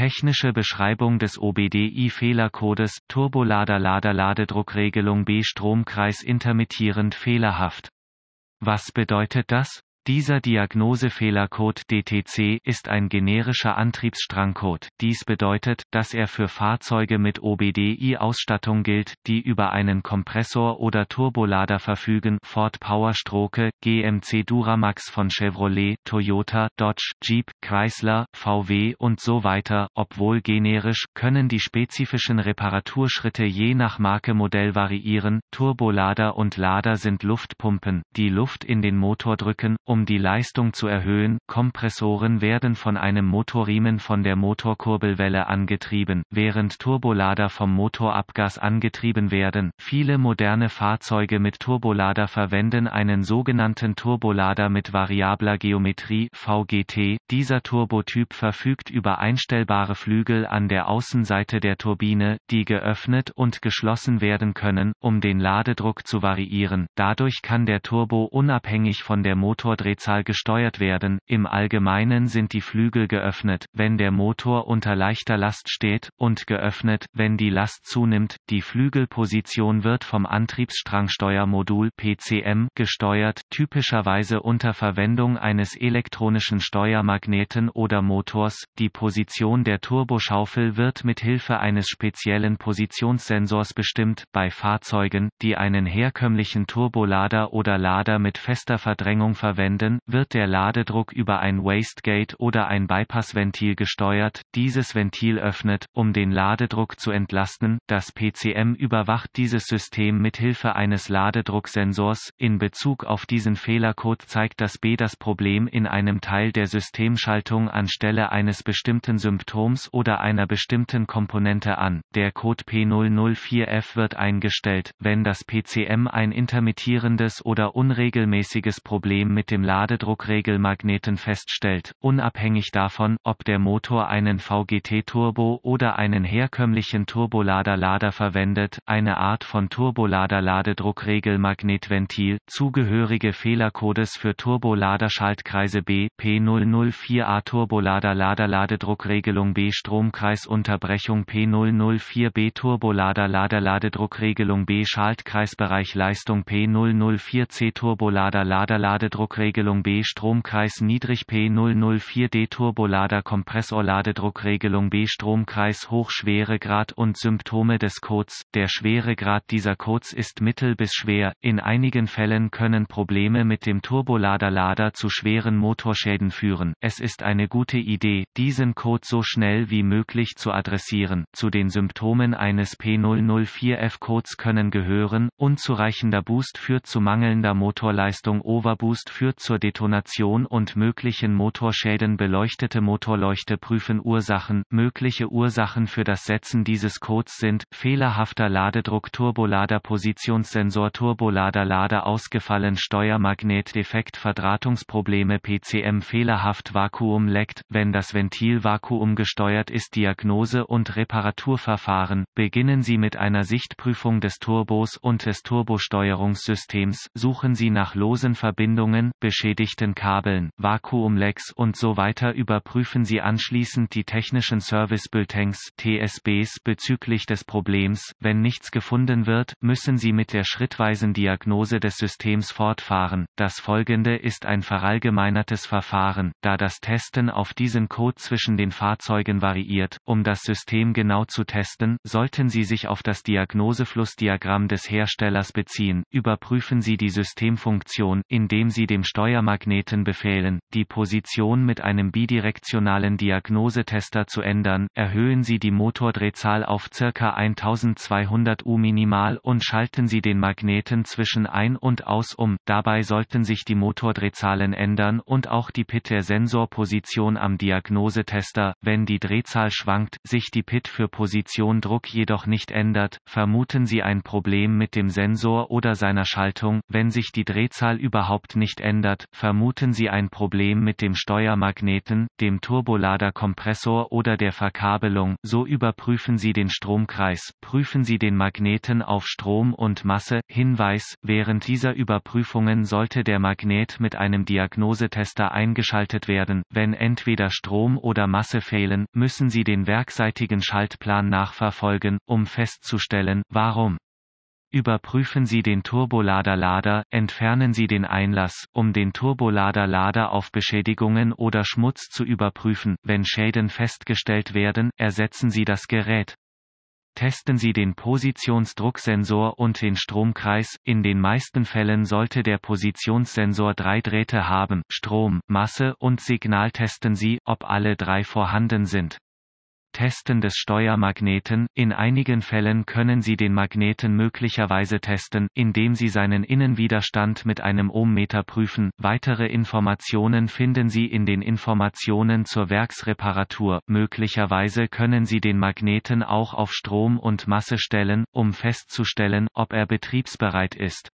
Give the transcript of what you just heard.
Technische Beschreibung des OBDI-Fehlercodes, Turbolader-Lader-Ladedruckregelung B Stromkreis intermittierend fehlerhaft. Was bedeutet das? Dieser Diagnosefehlercode DTC ist ein generischer Antriebsstrangcode. Dies bedeutet, dass er für Fahrzeuge mit OBDI-Ausstattung gilt, die über einen Kompressor oder Turbolader verfügen. Ford Powerstroke, GMC Duramax von Chevrolet, Toyota, Dodge, Jeep, Chrysler, VW und so weiter. Obwohl generisch, können die spezifischen Reparaturschritte je nach Marke Modell variieren. Turbolader und Lader sind Luftpumpen, die Luft in den Motor drücken um die Leistung zu erhöhen, Kompressoren werden von einem Motorriemen von der Motorkurbelwelle angetrieben, während Turbolader vom Motorabgas angetrieben werden. Viele moderne Fahrzeuge mit Turbolader verwenden einen sogenannten Turbolader mit variabler Geometrie VGT. Dieser Turbotyp verfügt über einstellbare Flügel an der Außenseite der Turbine, die geöffnet und geschlossen werden können, um den Ladedruck zu variieren. Dadurch kann der Turbo unabhängig von der Motor motor gesteuert werden, im Allgemeinen sind die Flügel geöffnet, wenn der Motor unter leichter Last steht, und geöffnet, wenn die Last zunimmt. Die Flügelposition wird vom Antriebsstrangsteuermodul PCM gesteuert, typischerweise unter Verwendung eines elektronischen Steuermagneten oder Motors. Die Position der Turboschaufel wird mit Hilfe eines speziellen Positionssensors bestimmt. Bei Fahrzeugen, die einen herkömmlichen Turbolader oder Lader mit fester Verdrängung verwenden, Zuständen, wird der Ladedruck über ein Wastegate oder ein Bypassventil gesteuert, dieses Ventil öffnet, um den Ladedruck zu entlasten, das PCM überwacht dieses System mit Hilfe eines Ladedrucksensors, in Bezug auf diesen Fehlercode zeigt das B das Problem in einem Teil der Systemschaltung anstelle eines bestimmten Symptoms oder einer bestimmten Komponente an, der Code P004F wird eingestellt, wenn das PCM ein intermittierendes oder unregelmäßiges Problem mit dem dem Ladedruckregelmagneten feststellt, unabhängig davon, ob der Motor einen VGT-Turbo oder einen herkömmlichen Turbolader-Lader verwendet, eine Art von Turbolader-Ladedruckregelmagnetventil, zugehörige Fehlercodes für Turboladerschaltkreise B, P004A Turbolader-Lader-Ladedruckregelung B Stromkreisunterbrechung P004B Turbolader-Lader-Ladedruckregelung B Schaltkreisbereich Leistung P004C Turbolader-Lader-Ladedruckregelung Regelung B Stromkreis Niedrig P004D Turbolader Kompressor Kompressorladedruckregelung B Stromkreis Hochschweregrad und Symptome des Codes. Der Schweregrad dieser Codes ist mittel bis schwer. In einigen Fällen können Probleme mit dem Turboladerlader zu schweren Motorschäden führen. Es ist eine gute Idee, diesen Code so schnell wie möglich zu adressieren. Zu den Symptomen eines P004F-Codes können gehören, unzureichender Boost führt zu mangelnder Motorleistung Overboost führt zur Detonation und möglichen Motorschäden beleuchtete Motorleuchte prüfen Ursachen. Mögliche Ursachen für das Setzen dieses Codes sind fehlerhafter Ladedruck Turbolader Positionssensor Turbolader Lader ausgefallen Steuermagnet Defekt Verdrahtungsprobleme PCM fehlerhaft Vakuum leckt, wenn das Ventil Vakuum gesteuert ist Diagnose und Reparaturverfahren. Beginnen Sie mit einer Sichtprüfung des Turbos und des Turbosteuerungssystems. Suchen Sie nach losen Verbindungen, beschädigten Kabeln, Vakuumlecks und so weiter überprüfen Sie anschließend die technischen Service Bulletins TSBs bezüglich des Problems. Wenn nichts gefunden wird, müssen Sie mit der schrittweisen Diagnose des Systems fortfahren. Das folgende ist ein verallgemeinertes Verfahren, da das Testen auf diesen Code zwischen den Fahrzeugen variiert. Um das System genau zu testen, sollten Sie sich auf das Diagnoseflussdiagramm des Herstellers beziehen. Überprüfen Sie die Systemfunktion, indem Sie dem Steuer Steuermagneten befehlen, die Position mit einem bidirektionalen Diagnosetester zu ändern, erhöhen Sie die Motordrehzahl auf ca. 1200 U minimal und schalten Sie den Magneten zwischen ein und aus um. Dabei sollten sich die Motordrehzahlen ändern und auch die Pitter-Sensorposition am Diagnosetester, wenn die Drehzahl schwankt, sich die Pit für Position Druck jedoch nicht ändert, vermuten Sie ein Problem mit dem Sensor oder seiner Schaltung, wenn sich die Drehzahl überhaupt nicht ändert verändert, vermuten Sie ein Problem mit dem Steuermagneten, dem Turboladerkompressor oder der Verkabelung, so überprüfen Sie den Stromkreis, prüfen Sie den Magneten auf Strom und Masse. Hinweis, während dieser Überprüfungen sollte der Magnet mit einem Diagnosetester eingeschaltet werden. Wenn entweder Strom oder Masse fehlen, müssen Sie den werkseitigen Schaltplan nachverfolgen, um festzustellen, warum. Überprüfen Sie den Turbolader-Lader, entfernen Sie den Einlass, um den Turbolader-Lader auf Beschädigungen oder Schmutz zu überprüfen. Wenn Schäden festgestellt werden, ersetzen Sie das Gerät. Testen Sie den Positionsdrucksensor und den Stromkreis. In den meisten Fällen sollte der Positionssensor drei Drähte haben, Strom, Masse und Signal testen Sie, ob alle drei vorhanden sind. Testen des Steuermagneten, in einigen Fällen können Sie den Magneten möglicherweise testen, indem Sie seinen Innenwiderstand mit einem Ohmmeter prüfen. Weitere Informationen finden Sie in den Informationen zur Werksreparatur. Möglicherweise können Sie den Magneten auch auf Strom und Masse stellen, um festzustellen, ob er betriebsbereit ist.